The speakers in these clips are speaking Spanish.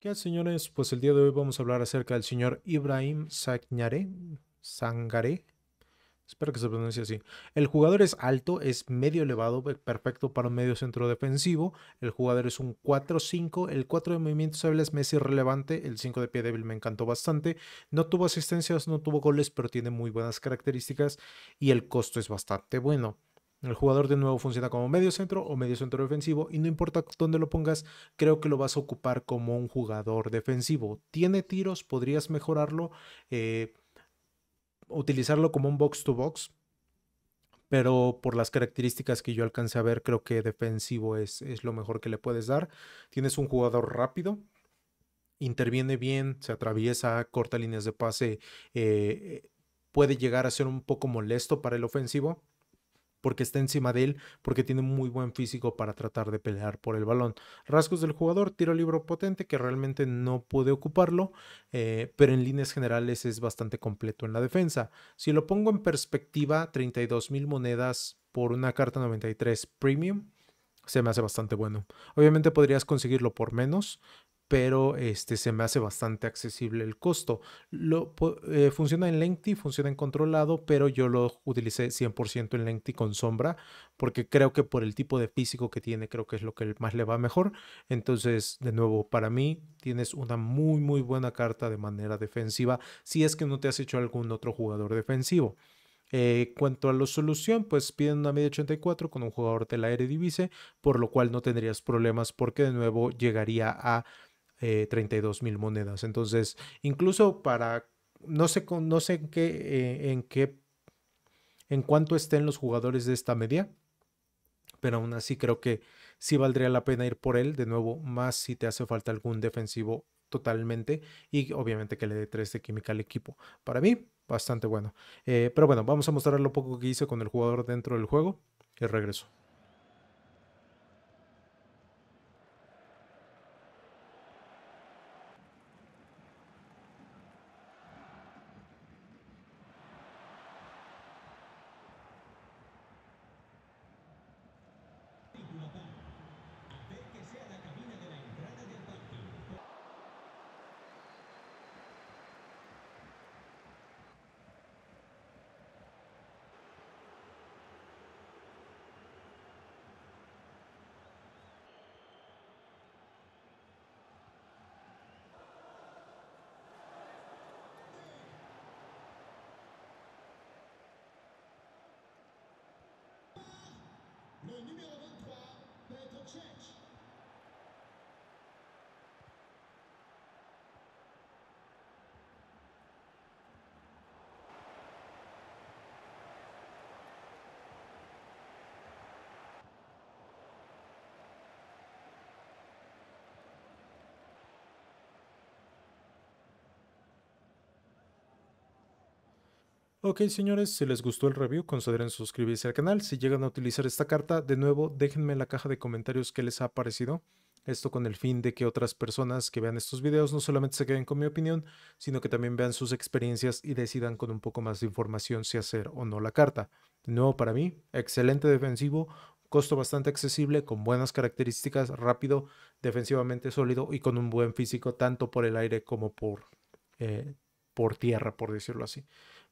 ¿Qué señores? Pues el día de hoy vamos a hablar acerca del señor Ibrahim Sagnare, Sangare. Espero que se pronuncie así. El jugador es alto, es medio elevado, eh, perfecto para un medio centro defensivo. El jugador es un 4-5. El 4 de movimientos hábiles me es irrelevante. El 5 de pie débil me encantó bastante. No tuvo asistencias, no tuvo goles, pero tiene muy buenas características. Y el costo es bastante bueno. El jugador de nuevo funciona como medio centro o medio centro defensivo y no importa dónde lo pongas, creo que lo vas a ocupar como un jugador defensivo. Tiene tiros, podrías mejorarlo, eh, utilizarlo como un box to box, pero por las características que yo alcancé a ver, creo que defensivo es, lo mejor que le puedes dar. Tienes un jugador rápido, interviene bien, se atraviesa, corta líneas de pase, eh, puede llegar a ser un poco molesto para el ofensivo porque está encima de él, porque tiene muy buen físico para tratar de pelear por el balón. Rasgos del jugador, tiro libro potente, que realmente no puede ocuparlo, eh, pero en líneas generales es bastante completo en la defensa. Si lo pongo en perspectiva, 32 mil monedas por una carta 93 premium, se me hace bastante bueno. Obviamente podrías conseguirlo por menos, pero este, se me hace bastante accesible el costo. Lo, eh, funciona en Lengthy, funciona en controlado, pero yo lo utilicé 100% en Lengthy con sombra, porque creo que por el tipo de físico que tiene, creo que es lo que más le va mejor. Entonces, de nuevo, para mí tienes una muy, muy buena carta de manera defensiva, si es que no te has hecho algún otro jugador defensivo. Eh, cuanto a la solución, pues piden una media 84 con un jugador de la Eredivisie, por lo cual no tendrías problemas porque de nuevo llegaría a 32 eh, mil monedas. Entonces, incluso para, no sé, no en qué, eh, en qué, en cuánto estén los jugadores de esta media, pero aún así creo que sí valdría la pena ir por él, de nuevo, más si te hace falta algún defensivo totalmente y obviamente que le dé 3 de química al equipo. Para mí, bastante bueno. Eh, pero bueno, vamos a mostrar lo poco que hice con el jugador dentro del juego y regreso. ünlü bir olay Ok señores, si les gustó el review consideren suscribirse al canal, si llegan a utilizar esta carta, de nuevo déjenme en la caja de comentarios qué les ha parecido, esto con el fin de que otras personas que vean estos videos no solamente se queden con mi opinión, sino que también vean sus experiencias y decidan con un poco más de información si hacer o no la carta. De nuevo para mí, excelente defensivo, costo bastante accesible, con buenas características, rápido, defensivamente sólido y con un buen físico tanto por el aire como por... Eh, por tierra, por decirlo así.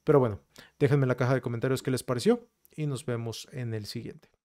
Pero bueno, déjenme en la caja de comentarios qué les pareció y nos vemos en el siguiente.